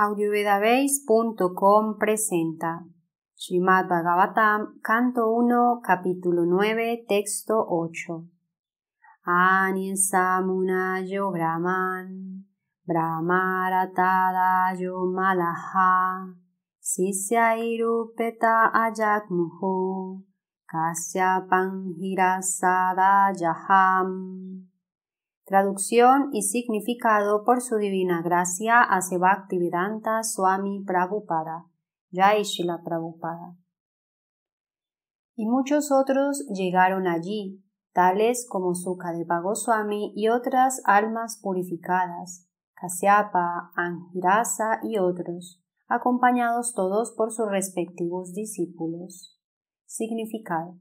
audiovedabase.com presenta Srimad Bhagavatam, canto 1, capítulo 9, texto 8. Yo Brahman, Brahmaratadayo Malaha, muhu, kasyapan Kasyapanghirasada Jaham. Traducción y significado por su divina gracia Sebakti Bhaktivedanta Swami Prabhupada, Yaisila Prabhupada. Y muchos otros llegaron allí, tales como Sukadeva Goswami y otras almas purificadas, Kasyapa, Angirasa y otros, acompañados todos por sus respectivos discípulos. Significado.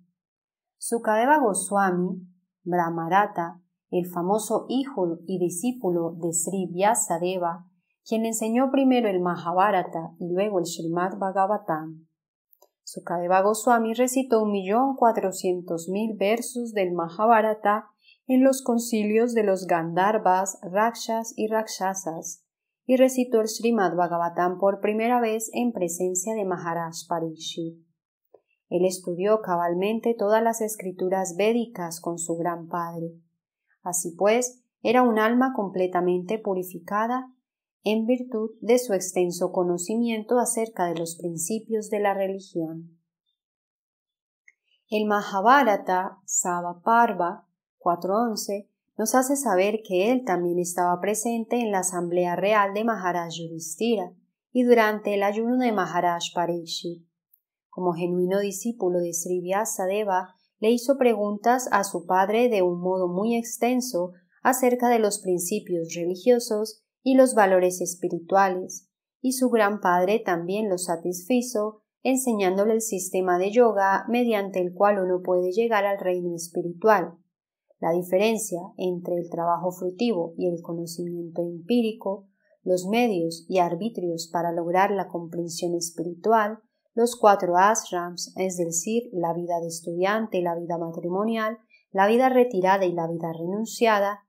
Sukadeva Goswami, Brahmarata, el famoso hijo y discípulo de Sri Vyasadeva, quien enseñó primero el Mahabharata y luego el Srimad Bhagavatam. Sukadeva Goswami recitó un millón cuatrocientos mil versos del Mahabharata en los concilios de los Gandharvas, Rakshas y Rakshasas, y recitó el Srimad Bhagavatam por primera vez en presencia de Maharaj Parikshit. Él estudió cabalmente todas las escrituras védicas con su gran padre Así pues, era un alma completamente purificada en virtud de su extenso conocimiento acerca de los principios de la religión. El Mahabharata Parva, 4.11 nos hace saber que él también estaba presente en la Asamblea Real de Maharaj Yudhishthira y durante el ayuno de Maharaj Parishi. Como genuino discípulo de Sri Deva le hizo preguntas a su padre de un modo muy extenso acerca de los principios religiosos y los valores espirituales, y su gran padre también lo satisfizo enseñándole el sistema de yoga mediante el cual uno puede llegar al reino espiritual. La diferencia entre el trabajo frutivo y el conocimiento empírico, los medios y arbitrios para lograr la comprensión espiritual, los cuatro ashrams, es decir, la vida de estudiante, la vida matrimonial, la vida retirada y la vida renunciada,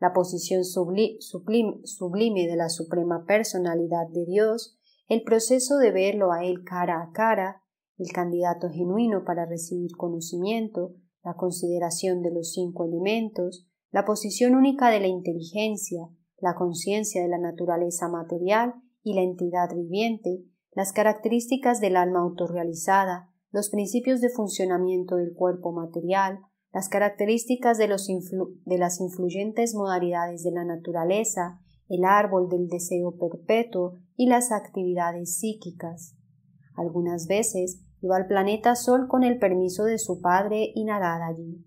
la posición sublime, sublime de la Suprema Personalidad de Dios, el proceso de verlo a Él cara a cara, el candidato genuino para recibir conocimiento, la consideración de los cinco elementos, la posición única de la inteligencia, la conciencia de la naturaleza material y la entidad viviente, las características del alma autorrealizada, los principios de funcionamiento del cuerpo material, las características de, las influyentes modalidades de la naturaleza, el árbol del deseo perpetuo y las actividades psíquicas. Algunas veces iba al planeta Sol con el permiso de su padre y nadar allí.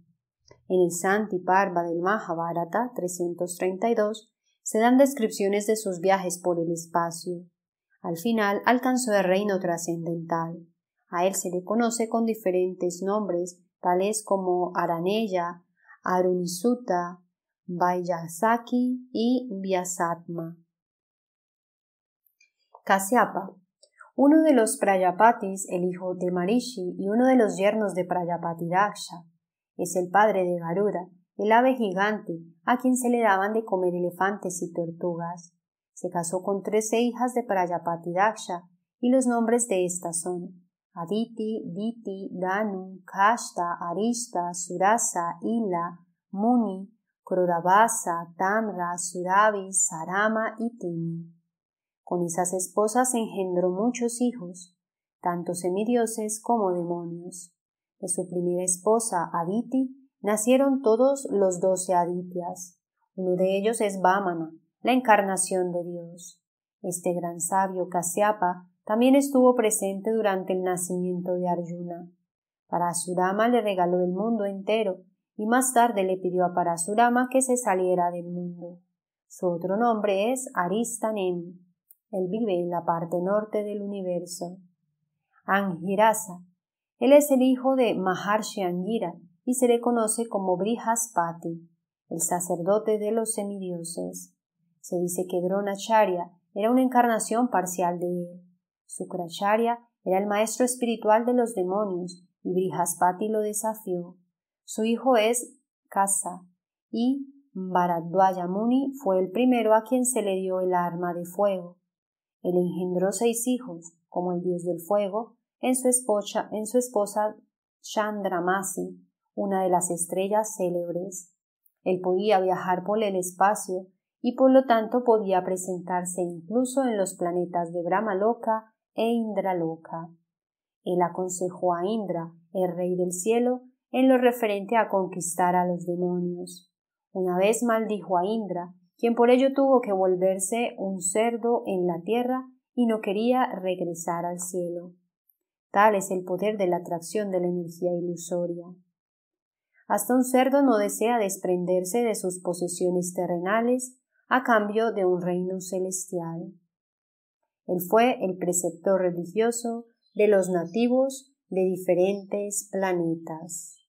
En el Santi Parva del Mahabharata 332 se dan descripciones de sus viajes por el espacio. Al final alcanzó el reino trascendental. A él se le conoce con diferentes nombres, tales como Aranella, Arunisuta, Bayasaki y Vyasatma. Kasyapa. Uno de los Prayapatis, el hijo de Marishi y uno de los yernos de Prayapati es el padre de Garuda, el ave gigante, a quien se le daban de comer elefantes y tortugas. Se casó con trece hijas de Prayapati Daksha, y los nombres de estas son Aditi, Diti, Danu, Kashta, Arishta, Surasa, Ila, Muni, Krodabasa, Tamra, Suravi, Sarama y Tini. Con esas esposas engendró muchos hijos, tanto semidioses como demonios. De su primera esposa, Aditi, nacieron todos los doce Aditias. Uno de ellos es Vamana la encarnación de Dios. Este gran sabio Kasiapa, también estuvo presente durante el nacimiento de Arjuna. Parasurama le regaló el mundo entero y más tarde le pidió a Parasurama que se saliera del mundo. Su otro nombre es Aristanem. Él vive en la parte norte del universo. Angirasa. Él es el hijo de Maharshi Angira y se le conoce como Brihaspati, el sacerdote de los semidioses. Se dice que Dronacharya era una encarnación parcial de él. Sukracharya era el maestro espiritual de los demonios y Brihaspati lo desafió. Su hijo es Kasa y Bharadwaja fue el primero a quien se le dio el arma de fuego. Él engendró seis hijos, como el dios del fuego, en su esposa, en su esposa Chandramasi, una de las estrellas célebres. Él podía viajar por el espacio y por lo tanto podía presentarse incluso en los planetas de Brahma Loca e Indra Loca. Él aconsejó a Indra, el rey del cielo, en lo referente a conquistar a los demonios. Una vez maldijo a Indra, quien por ello tuvo que volverse un cerdo en la tierra y no quería regresar al cielo. Tal es el poder de la atracción de la energía ilusoria. Hasta un cerdo no desea desprenderse de sus posesiones terrenales a cambio de un reino celestial. Él fue el preceptor religioso de los nativos de diferentes planetas.